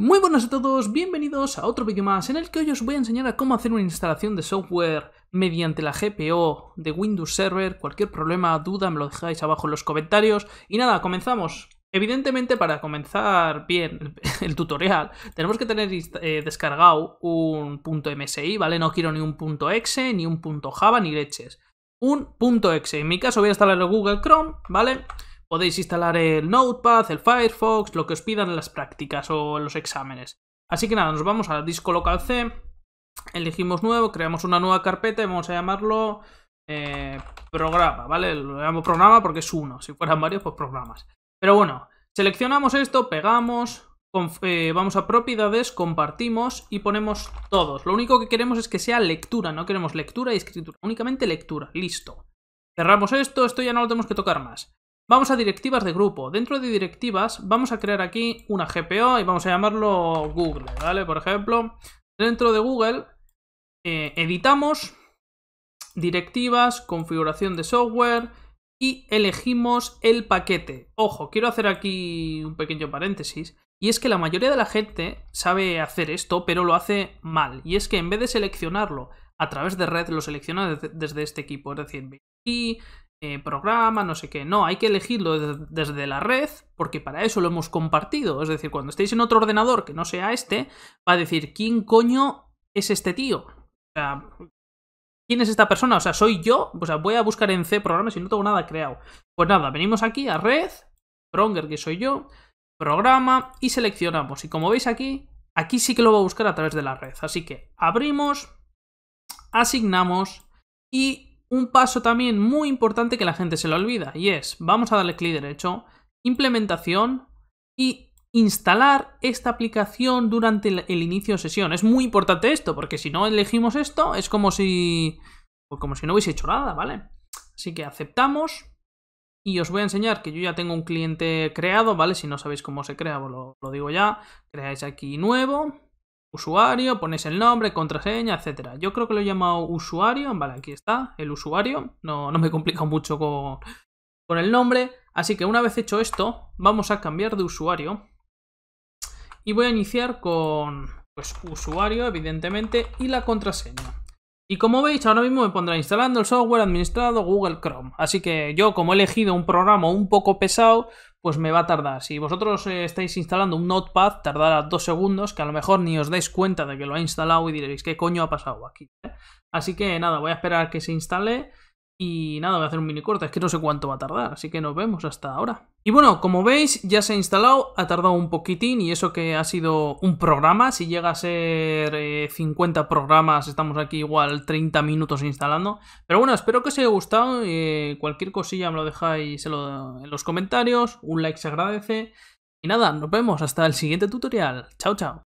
Muy buenas a todos, bienvenidos a otro vídeo más en el que hoy os voy a enseñar a cómo hacer una instalación de software mediante la GPO de Windows Server. Cualquier problema, duda, me lo dejáis abajo en los comentarios. Y nada, comenzamos. Evidentemente para comenzar bien el tutorial tenemos que tener eh, descargado un .msi, ¿vale? No quiero ni un .exe, ni un .java, ni leches. Un .exe. En mi caso voy a instalar el Google Chrome, ¿vale? Podéis instalar el Notepad, el Firefox, lo que os pidan en las prácticas o en los exámenes. Así que nada, nos vamos al disco local C, elegimos nuevo, creamos una nueva carpeta y vamos a llamarlo eh, programa, ¿vale? Lo llamo programa porque es uno, si fueran varios, pues programas. Pero bueno, seleccionamos esto, pegamos, eh, vamos a propiedades, compartimos y ponemos todos. Lo único que queremos es que sea lectura, no queremos lectura y escritura, únicamente lectura, listo. Cerramos esto, esto ya no lo tenemos que tocar más. Vamos a directivas de grupo. Dentro de directivas vamos a crear aquí una GPO y vamos a llamarlo Google, ¿vale? Por ejemplo, dentro de Google eh, editamos directivas, configuración de software y elegimos el paquete. Ojo, quiero hacer aquí un pequeño paréntesis. Y es que la mayoría de la gente sabe hacer esto, pero lo hace mal. Y es que en vez de seleccionarlo a través de red, lo selecciona desde este equipo. Es decir, aquí eh, programa, no sé qué. No, hay que elegirlo desde, la red porque para eso lo hemos compartido. Es decir, cuando estéis en otro ordenador que no sea este, va a decir, ¿quién coño es este tío? O sea, ¿quién es esta persona? O sea, ¿soy yo? O sea, voy a buscar en C programas y no tengo nada creado. Pues nada, venimos aquí a red, Pronger, que soy yo, programa y seleccionamos. Y como veis aquí, aquí sí que lo va a buscar a través de la red. Así que abrimos, asignamos y un paso también muy importante que la gente se lo olvida y es, vamos a darle clic derecho, implementación y instalar esta aplicación durante el, inicio de sesión. Es muy importante esto porque si no elegimos esto es como si, pues como si no hubiese hecho nada, ¿vale? Así que aceptamos y os voy a enseñar que yo ya tengo un cliente creado, ¿vale? Si no sabéis cómo se crea, lo digo ya. Creáis aquí nuevo usuario, pones el nombre, contraseña, etcétera. Yo creo que lo he llamado usuario, vale, aquí está, el usuario, no, no me complica mucho con, con el nombre, así que una vez hecho esto, vamos a cambiar de usuario y voy a iniciar con pues, usuario, evidentemente, y la contraseña. Y como veis, ahora mismo me pondrá instalando el software administrado Google Chrome. Así que yo, como he elegido un programa un poco pesado, pues me va a tardar. Si vosotros eh, estáis instalando un Notepad, tardará dos segundos, que a lo mejor ni os dais cuenta de que lo ha instalado y diréis, ¿qué coño ha pasado aquí? ¿eh? Así que nada, voy a esperar que se instale y nada, voy a hacer un mini corte, es que no sé cuánto va a tardar, así que nos vemos hasta ahora. Y bueno, como veis, ya se ha instalado, ha tardado un poquitín y eso que ha sido un programa, si llega a ser 50 eh, programas, estamos aquí igual 30 minutos instalando. Pero bueno, espero que os haya gustado, eh, cualquier cosilla me lo dejáis en los comentarios, un like se agradece. Y nada, nos vemos hasta el siguiente tutorial, chao chao.